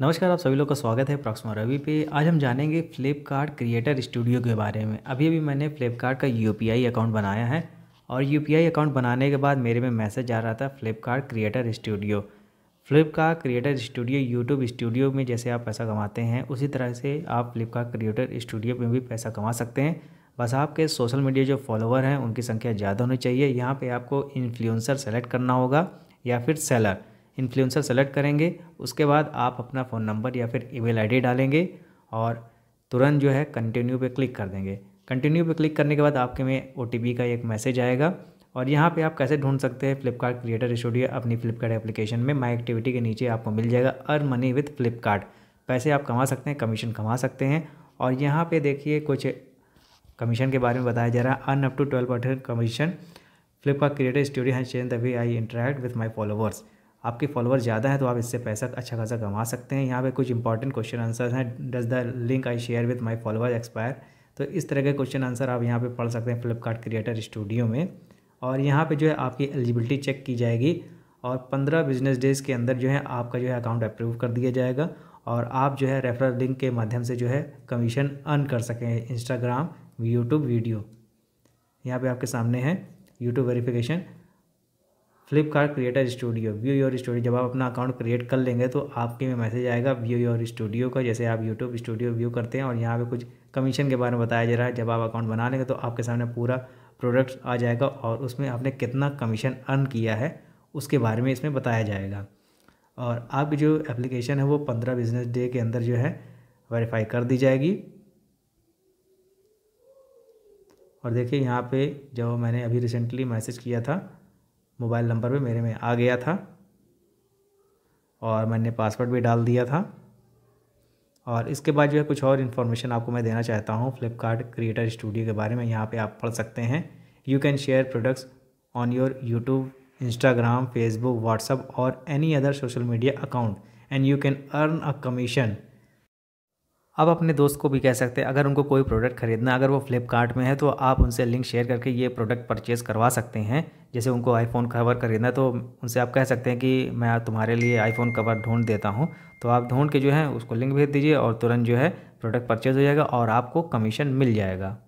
नमस्कार आप सभी लोग का स्वागत है प्रॉक्समा रवि पे आज हम जानेंगे फ्लिपकार्ट क्रिएटर स्टूडियो के बारे में अभी अभी मैंने फ्लिपकार्ट का यू अकाउंट बनाया है और यू अकाउंट बनाने के बाद मेरे में मैसेज आ रहा था Flipkart creator studio Flipkart creator studio YouTube studio में जैसे आप पैसा कमाते हैं उसी तरह से आप फ्लिपकार्ट क्रिएटर स्टूडियो में भी पैसा कमा सकते हैं बस आपके सोशल मीडिया जो फॉलोवर हैं उनकी संख्या ज़्यादा होनी चाहिए यहाँ पर आपको इन्फ्लुएंसर सेलेक्ट करना होगा या फिर सेलर इन्फ्लुएंसर सेलेक्ट करेंगे उसके बाद आप अपना फ़ोन नंबर या फिर ईमेल आईडी डालेंगे और तुरंत जो है कंटिन्यू पे क्लिक कर देंगे कंटिन्यू पे क्लिक करने के बाद आपके में ओ का एक मैसेज आएगा और यहाँ पे आप कैसे ढूंढ सकते हैं फ्लिपकार्ट क्रिएटर स्टूडियो अपनी फ्लिपकार्ट एप्लीकेशन में माई एक्टिविटी के नीचे आपको मिल जाएगा अर्न मनी विथ फ्लिपकार्ट पैसे आप कमा सकते हैं कमीशन कमा सकते हैं और यहाँ पर देखिए कुछ कमीशन के बारे में बताया जा रहा है earn up to twelve percent commission Flipkart creator studio has change the way I interact with my followers आपके फॉलोअर ज़्यादा है तो आप इससे पैसा अच्छा खासा कमा सकते हैं यहाँ पे कुछ इंपॉर्टेंट क्वेश्चन आंसर हैं does the link I share with my follower expire तो इस तरह के क्वेश्चन आंसर आप यहाँ पे पढ़ सकते हैं फ्लिपकार्ट क्रिएटर स्टूडियो में और यहाँ पे जो है आपकी एलिजिबिलिटी चेक की जाएगी और पंद्रह बिजनेस डेज़ के अंदर जो है आपका जो है अकाउंट अप्रूव कर दिया जाएगा और आप जो है रेफरल लिंक के माध्यम से जो है कमीशन अर्न कर सकें इंस्टाग्राम यूट्यूब वीडियो यहाँ पर आपके सामने है YouTube verification Flipkart creator studio view your studio जब आप अपना अकाउंट क्रिएट कर लेंगे तो आपके में मैसेज आएगा व्यू योर स्टूडियो का जैसे आप यूट्यूब स्टूडियो व्यू करते हैं और यहाँ पे कुछ कमीशन के बारे में बताया जा रहा है जब आप अकाउंट बना लेंगे तो आपके सामने पूरा प्रोडक्ट आ जाएगा और उसमें आपने कितना कमीशन अर्न किया है उसके बारे में इसमें बताया जाएगा और आपकी जो एप्लीकेशन है वो पंद्रह बिजनेस डे के अंदर जो है वेरीफाई कर दी जाएगी और देखिए यहाँ पे जो मैंने अभी रिसेंटली मैसेज किया था मोबाइल नंबर भी मेरे में आ गया था और मैंने पासवर्ड भी डाल दिया था और इसके बाद जो है कुछ और इन्फॉर्मेशन आपको मैं देना चाहता हूँ फ्लिपकार्ट क्रिएटर स्टूडियो के बारे में यहाँ पे आप पढ़ सकते हैं you can share products on your YouTube Instagram Facebook WhatsApp और any other social media account and you can earn a commission आप अपने दोस्त को भी कह सकते हैं अगर उनको कोई प्रोडक्ट खरीदना अगर वो फ्लिपकार्ट में है तो आप उनसे लिंक शेयर करके ये प्रोडक्ट परचेज़ करवा सकते हैं जैसे उनको आईफोन कवर खरीदना तो उनसे आप कह सकते हैं कि मैं तुम्हारे लिए आईफोन कवर ढूंढ देता हूँ तो आप ढूंढ के जो है उसको लिंक भेज दीजिए और तुरंत जो है प्रोडक्ट परचेज़ हो जाएगा और आपको कमीशन मिल जाएगा